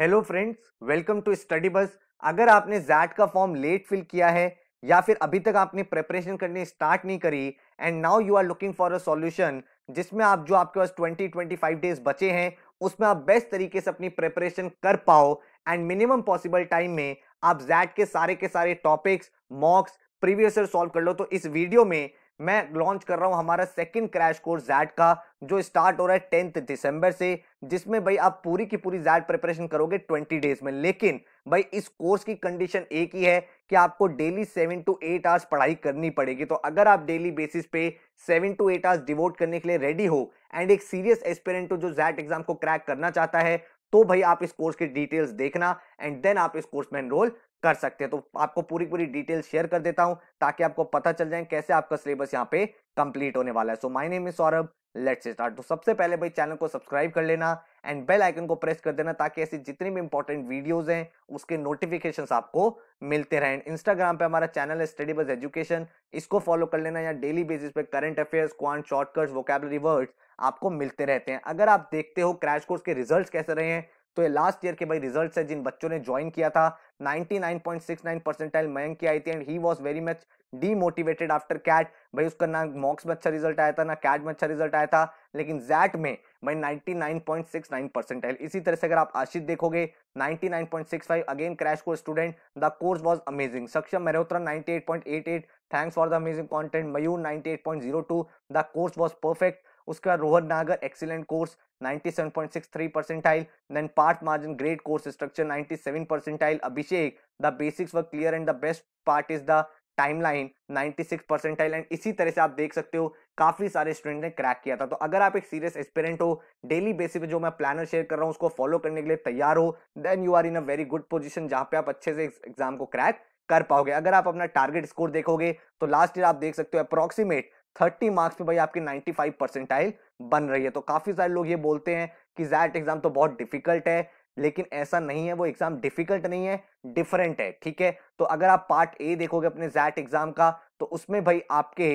hello friends welcome to Study Bus अगर आपने jet का फॉर्म लेट फिल किया है या फिर अभी तक आपने प्रेपरेशन करने स्टार्ट नहीं करी and now you are looking for a solution जिसमें आप जो आपके पास 20 25 डेज बचे हैं उसमें आप बेस्ट तरीके से अपनी प्रेपरेशन कर पाओ एंड मिनिमम पॉसिबल टाइम में आप जैट के सारे के सारे topics mocks previous year solve कर लो तो इस वीडियो में मैं लॉन्च कर रहा हूँ हमारा सेकंड क्रैश कोर्स जैट का जो स्टार्ट हो रहा है टेंथ दिसंबर से जिसमें भाई आप पूरी की पूरी जैट प्रिपरेशन करोगे ट्वेंटी डेज में लेकिन भाई इस कोर्स की कंडीशन एक ही है कि आपको daily seven to eight hours पढ़ाई करनी पड़ेगी तो अगर आप डेली बेसिस पे seven to eight hours devote करने के लिए रेडी हो एंड एक सीरियस एक्सपेरेंट हो जो जैट एग्जाम को क्रैक करना चाहता है तो भाई आप इस कोर्स की डिटेल्स देखना एंड देन आप इस कोर्स में एनरोल कर सकते हैं तो आपको पूरी पूरी डिटेल शेयर कर देता हूं ताकि आपको पता चल जाए कैसे आपका सिलेबस यहाँ पे कंप्लीट होने वाला है so my name is Saurabh let's start तो सबसे पहले भाई चैनल को सब्सक्राइब कर लेना एंड बेल आइकन को प्रेस कर देना ताकि ऐसी जितनी भी इंपॉर्टेंट वीडियोज हैं उसके नोटिफिकेशन आपको मिलते रहें इंस्टाग्राम पे हमारा चैनल है स्टडी बस एजुकेशन इसको फॉलो कर लेना या डेली बेसिस पे current affairs quant shortcuts vocabulary words आपको मिलते रहते हैं अगर आप देखते हो क्रैश कोर्स के रिजल्ट कैसे रहे हैं तो ये लास्ट ईयर के भाई रिजल्ट्स है जिन बच्चों ने ज्वाइन किया था 99.69 परसेंटाइल मयंक की आई थी and he was very much demotivated after CAT भाई उसका ना मॉक्स में अच्छा रिजल्ट आया था ना कैट में अच्छा रिजल्ट आया था लेकिन जैट में भाई 99.69 परसेंटाइल इसी तरह से अगर आप आशित देखोगे 99.65 again crash course student the course was amazing Saksham Mehrotra 98.88 thanks for the amazing content Mayur 98.02 the course was perfect उसके बाद Rohan Nagar excellent course 97.63 percentile then Parth मार्जिन great course structure 97 percentile Abhishek the basics were clear and the best part is the timeline 96 percentile and इसी तरह से आप देख सकते हो काफी सारे स्टूडेंट ने क्रैक किया था तो अगर आप एक सीरियस एक्सपेरेंट हो डेली बेसिस पे जो मैं प्लानर शेयर कर रहा हूँ उसको फॉलो करने के लिए तैयार हो then you are in a very good position जहाँ पे आप अच्छे से एग्जाम को क्रैक कर पाओगे अगर आप अपना टारगेट स्कोर देखोगे तो लास्ट ईयर आप देख सकते हो अप्रॉक्सीमेट थर्टी मार्क्स में भाई आपकी नाइन्टी फाइव परसेंटाइल बन रही है तो काफ़ी सारे लोग ये बोलते हैं कि जैट एग्ज़ाम तो बहुत डिफिकल्ट है लेकिन ऐसा नहीं है वो एग्ज़ाम डिफिकल्ट नहीं है डिफरेंट है ठीक है तो अगर आप पार्ट ए देखोगे अपने जैट एग्ज़ाम का तो उसमें भाई आपके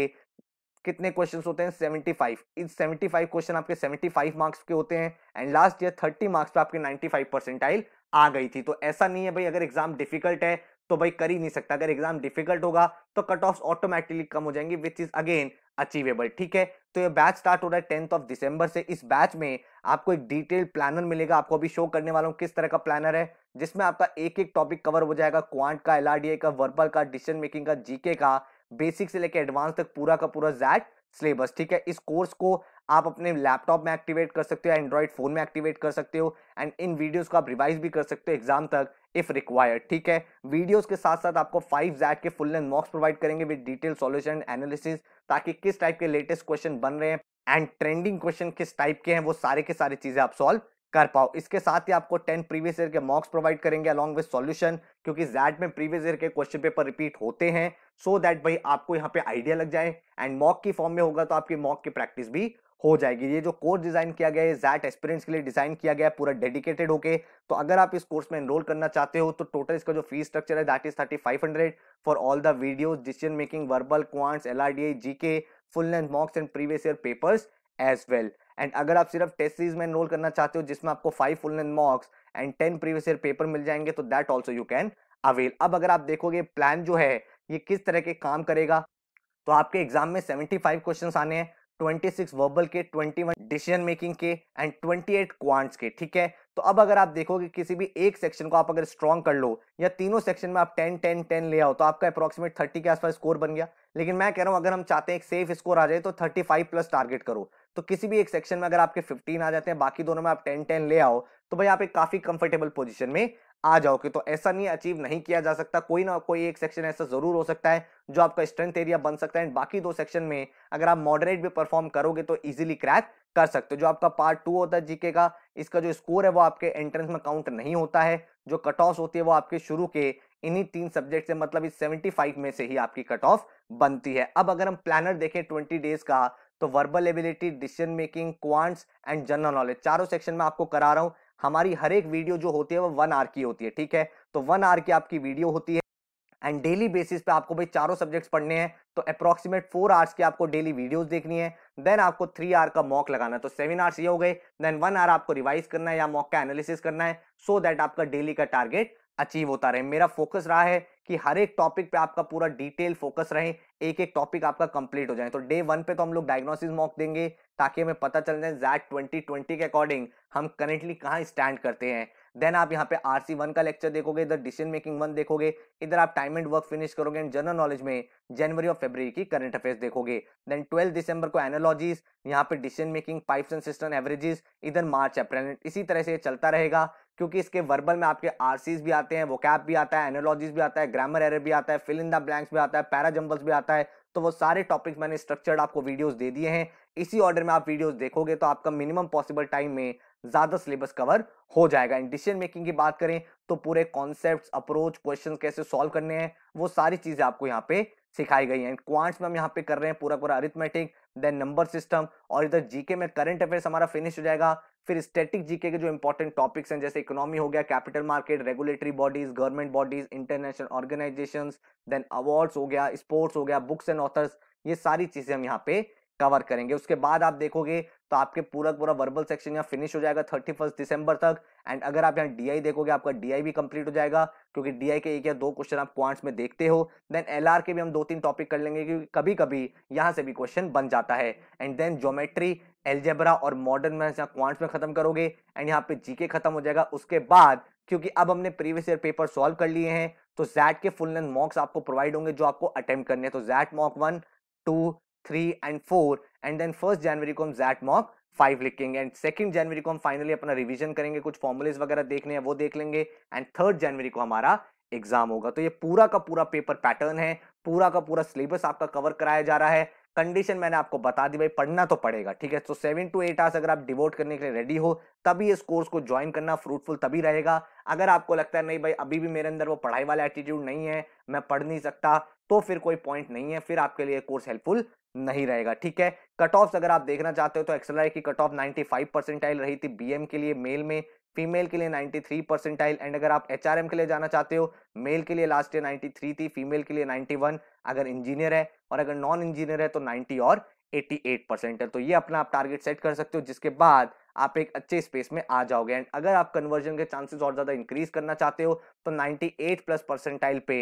कितने क्वेश्चंस होते हैं 75 इस फाइव क्वेश्चन आपके सेवेंटी फाइव मार्क्स के होते हैं and last year thirty marks पर आपके नाइन्टी फाइव परसेंटाइल आ गई थी तो ऐसा नहीं है भाई अगर एग्जाम डिफिकल्ट है तो भाई कर ही नहीं सकता अगर एग्जाम डिफिकल्ट होगा तो कट ऑफ ऑटोमेटिकली कम हो जाएंगे विच इज अगेन अचीवेबल ठीक है तो ये बैच स्टार्ट हो रहा है टेंथ ऑफ दिसंबर से इस बैच में आपको एक डिटेल प्लानर मिलेगा आपको अभी शो करने वाला हूँ किस तरह का प्लानर है जिसमें आपका एक एक टॉपिक कवर हो जाएगा क्वांट का एलआरडीए का वर्बल का डिसीजन मेकिंग का जीके का बेसिक से लेकर एडवांस तक पूरा का पूरा जैट सिलेबस ठीक है इस कोर्स को आप अपने लैपटॉप में एक्टिवेट कर सकते हो एंड्रॉइड फोन में एक्टिवेट कर सकते हो एंड इन वीडियोस को आप रिवाइज भी कर सकते हो एग्जाम तक इफ रिक्वायर्ड ठीक है वीडियोस के साथ साथ आपको फाइव जैक के फुल लेंथ मॉक्स प्रोवाइड करेंगे विद डिटेल सॉल्यूशन एनालिसिस ताकि किस टाइप के लेटेस्ट क्वेश्चन बन रहे हैं एंड ट्रेंडिंग क्वेश्चन किस टाइप के हैं वो सारे के सारे चीजें आप सॉल्व कर पाओ इसके साथ ही आपको टेन प्रीवियस ईयर के मॉक्स प्रोवाइड करेंगे अलॉन्ग विद सॉल्यूशन क्योंकि जैट में प्रीवियस ईयर के क्वेश्चन पेपर रिपीट होते हैं सो so दैट भाई आपको यहाँ पे आइडिया लग जाए एंड मॉक की फॉर्म में होगा तो आपकी मॉक की प्रैक्टिस भी हो जाएगी ये जो कोर्स डिजाइन किया गया है जैट एक्सपीरियंस के लिए डिजाइन किया गया है पूरा डेडिकेटेड होके तो अगर आप इस कोर्स में एनरोल करना चाहते हो तो टोटल इसका जो फीस स्ट्रक्चर है that is thirty five hundred for all the videos decision making verbal quants L R D I G K full length mocks and previous year papers as well and अगर आप सिर्फ test series में enrol करना चाहते हो जिसमें आपको five full length mocks and ten previous year paper मिल जाएंगे तो that also you can avail अब अगर आप देखोगे प्लान जो है ये किस तरह के काम करेगा तो आपके एग्जाम में सेवेंटी फाइव क्वेश्चन आने हैं 26 वर्बल के 21 डिसीजन मेकिंग के एंड 28 क्वांट्स के ठीक है तो अब अगर आप देखोगे किसी भी एक सेक्शन को आप अगर स्ट्रॉन्ग कर लो या तीनों सेक्शन में आप 10 10 10 ले आओ तो आपका अप्रोक्सीमेट 30 के आसपास स्कोर बन गया लेकिन मैं कह रहा हूं अगर हम चाहते हैं एक सेफ स्कोर आ जाए तो 35 प्लस टारगेट करो तो किसी भी एक सेक्शन में अगर आपके 15 आ जाते हैं बाकी दोनों में आप 10 10 ले आओ तो भाई आप एक काफी कंफर्टेबल पोजीशन में आ जाओगे तो ऐसा नहीं अचीव नहीं किया जा सकता कोई ना कोई एक सेक्शन ऐसा जरूर हो सकता है जो आपका स्ट्रेंथ एरिया बन सकता है एंड बाकी दो सेक्शन में अगर आप मॉडरेट भी परफॉर्म करोगे तो इजीली क्रैक कर सकते हो जो आपका पार्ट टू होता है जीके का इसका जो स्कोर है वो आपके एंट्रेंस में काउंट नहीं होता है जो कट ऑफ होती है वो आपके शुरू के इन्हीं तीन सब्जेक्ट से मतलब इस 75 में से ही आपकी कट ऑफ बनती है अब अगर हम प्लानर देखें 20 डेज का तो verbal ability decision making quants and general knowledge चारों सेक्शन में आपको करा रहा हूं हमारी हर एक वीडियो जो होती है वो वन आर की होती है ठीक है तो वन आर की आपकी वीडियो होती है एंड डेली बेसिस पे आपको भाई चारों सब्जेक्ट्स पढ़ने हैं तो अप्रॉक्सीमेट फोर आवर्स की आपको डेली वीडियोस देखनी है देन आपको थ्री आर का मॉक लगाना है तो सेवन आवर्स ये हो गए देन वन आर आपको रिवाइज करना है या मॉक का एनालिसिस करना है सो so दैट आपका डेली का टारगेट अचीव होता रहे मेरा फोकस रहा है कि हर एक टॉपिक पे आपका पूरा डिटेल फोकस रहे एक एक टॉपिक आपका कंप्लीट हो जाए तो डे वन पे तो हम लोग डायग्नोसिस मॉक देंगे ताकि हमें पता चल जाए जैट ट्वेंटी ट्वेंटी के अकॉर्डिंग हम करेंटली कहाँ स्टैंड करते हैं देन आप यहाँ पे आर सी वन का लेक्चर देखोगे इधर डिसीजन मेकिंग वन देखोगे इधर आप टाइम एंड वर्क फिनिश करोगे एंड जनरल नॉलेज में जनवरी और फेबर की करंट अफेयर्स देखोगे देन ट्वेल्थ दिसंबर को एनोलॉजीज यहाँ पे decision making pipes and cistern averages इधर मार्च अप्रैल इसी तरह से चलता रहेगा क्योंकि इसके वर्बल में आपके आरसीज भी आते हैं वोकैप भी आता है एनोलॉजीज भी आता है ग्रामर एरर भी आता है फिल इन द ब्लैंक्स भी आता है पैराजम्बल्स भी आता है तो वो सारे टॉपिक्स मैंने स्ट्रक्चर्ड आपको वीडियोस दे दिए हैं इसी ऑर्डर में आप वीडियोस देखोगे तो आपका मिनिमम पॉसिबल टाइम में ज़्यादा सिलेबस कवर हो जाएगा एंड डिसीजन मेकिंग की बात करें तो पूरे कॉन्सेप्ट अप्रोच क्वेश्चन कैसे सॉल्व करने हैं वो सारी चीज़ें आपको यहाँ पे सिखाई गई हैं क्वांट्स में हम यहाँ पे कर रहे हैं पूरा पूरा अरिथमेटिक देन नंबर सिस्टम और इधर जीके में करंट अफेयर्स हमारा फिनिश हो जाएगा फिर स्टैटिक जीके के जो इंपॉर्टेंट टॉपिक्स हैं जैसे इकोनॉमी हो गया capital market regulatory bodies government bodies international organisation then awards हो गया स्पोर्ट्स हो गया बुक्स एंड ऑथर्स ये सारी चीज़ें हम यहाँ पे कवर करेंगे उसके बाद आप देखोगे तो आपके पूरा पूरा वर्बल सेक्शन यहाँ फिनिश हो जाएगा थर्टी फर्स्ट दिसंबर तक एंड अगर आप यहाँ डीआई देखोगे आपका डीआई भी कंप्लीट हो जाएगा क्योंकि डीआई के एक या दो क्वेश्चन आप क्वांट्स में देखते हो देन एलआर के भी हम दो तीन टॉपिक कर लेंगे क्योंकि कभी कभी यहाँ से भी क्वेश्चन बन जाता है एंड देन जोमेट्री एल्जेब्रा और मॉडर्न मैथ्स यहाँ क्वांट्स में खत्म करोगे एंड यहाँ पे जीके खत्म हो जाएगा उसके बाद क्योंकि अब हमने प्रीवियस ईयर पेपर सॉल्व कर लिए हैं तो जैट के फुल लेंथ मॉक्स आपको प्रोवाइड होंगे जो आपको अटेम्प्ट करने हैं तो XAT mock one two three and four and then first जनवरी को हम जैट मॉक फाइव लिखेंगे एंड सेकेंड जनवरी को हम फाइनली अपना रिविजन करेंगे कुछ फॉर्मुलेज वगैरह देखने हैं वो देख लेंगे एंड थर्ड जनवरी को हमारा एग्जाम होगा तो ये पूरा का पूरा पेपर पैटर्न है पूरा का पूरा सिलेबस आपका कवर कराया जा रहा है कंडीशन मैंने आपको बता दी भाई पढ़ना तो पड़ेगा ठीक है तो सेवन टू एट आवर्स अगर आप डिवोट करने के लिए रेडी हो तभी इस कोर्स को ज्वाइन करना फ्रूटफुल तभी रहेगा अगर आपको लगता है नहीं भाई अभी भी मेरे अंदर वो पढ़ाई वाला एटीट्यूड नहीं है मैं पढ़ नहीं सकता तो फिर कोई पॉइंट नहीं है फिर आपके लिए कोर्स हेल्पफुल नहीं रहेगा ठीक है कट ऑफ अगर आप देखना चाहते हो तो एक्सलराई की कट ऑफ फाइव परसेंटाइल रही थी बीएम के लिए मेल में फीमेल के लिए थ्री परसेंटाइल एंड अगर आप एचआरएम के लिए जाना चाहते हो मेल के लिए लास्ट ईयर थ्री थी फीमेल के लिए वन अगर इंजीनियर है और अगर नॉन इंजीनियर है तो 90 और 88 परसेंट है तो ये अपना आप टारगेट सेट कर सकते हो जिसके बाद आप एक अच्छे स्पेस में आ जाओगे एंड अगर आप कन्वर्जन के चांसेस और ज़्यादा इंक्रीज करना चाहते हो तो 98 प्लस परसेंटाइल पे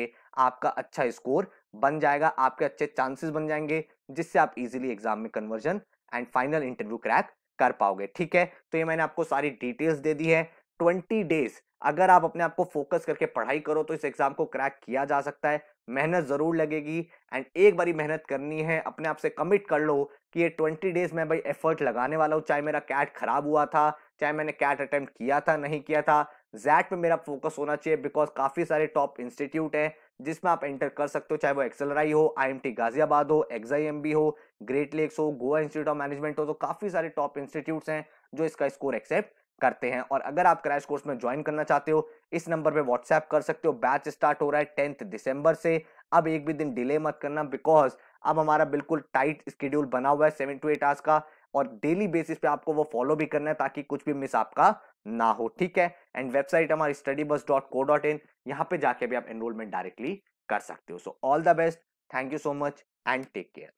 आपका अच्छा स्कोर बन जाएगा आपके अच्छे चांसेस बन जाएंगे जिससे आप इजिली एग्जाम में conversion and final interview crack कर पाओगे ठीक है तो ये मैंने आपको सारी डिटेल्स दे दी है ट्वेंटी डेज अगर आप अपने आप को फोकस करके पढ़ाई करो तो इस एग्जाम को क्रैक किया जा सकता है मेहनत ज़रूर लगेगी एंड एक बारी मेहनत करनी है अपने आप से कमिट कर लो कि ये ट्वेंटी डेज में भाई एफर्ट लगाने वाला हूँ चाहे मेरा कैट ख़राब हुआ था चाहे मैंने कैट अटैम्प्ट किया था नहीं किया था जैट पे मेरा फोकस होना चाहिए बिकॉज काफ़ी सारे टॉप इंस्टीट्यूट हैं जिसमें आप एंटर कर सकते हो चाहे वो एक्सलराई हो आई गाजियाबाद हो एक्साई हो ग्रेट लेक्स हो गोवा इंस्टीट्यूट ऑफ मैनेजमेंट हो तो काफ़ी सारे टॉप इंस्टीट्यूट्स हैं जो इसका स्कोर एक्सेप्ट करते हैं और अगर आप क्रैश कोर्स में ज्वाइन करना चाहते हो इस नंबर पे व्हाट्सएप कर सकते हो बैच स्टार्ट हो रहा है टेंथ दिसंबर से अब एक भी दिन डिले मत करना बिकॉज अब हमारा बिल्कुल टाइट स्केड्यूल बना हुआ है सेवन टू एट आवर्स का और डेली बेसिस पे आपको वो फॉलो भी करना है ताकि कुछ भी मिस आपका ना हो ठीक है एंड वेबसाइट हमारी Study Bus dot co dot in यहाँ पे जाके भी आप एनरोलमेंट डायरेक्टली कर सकते हो so all the best thank you so much and take care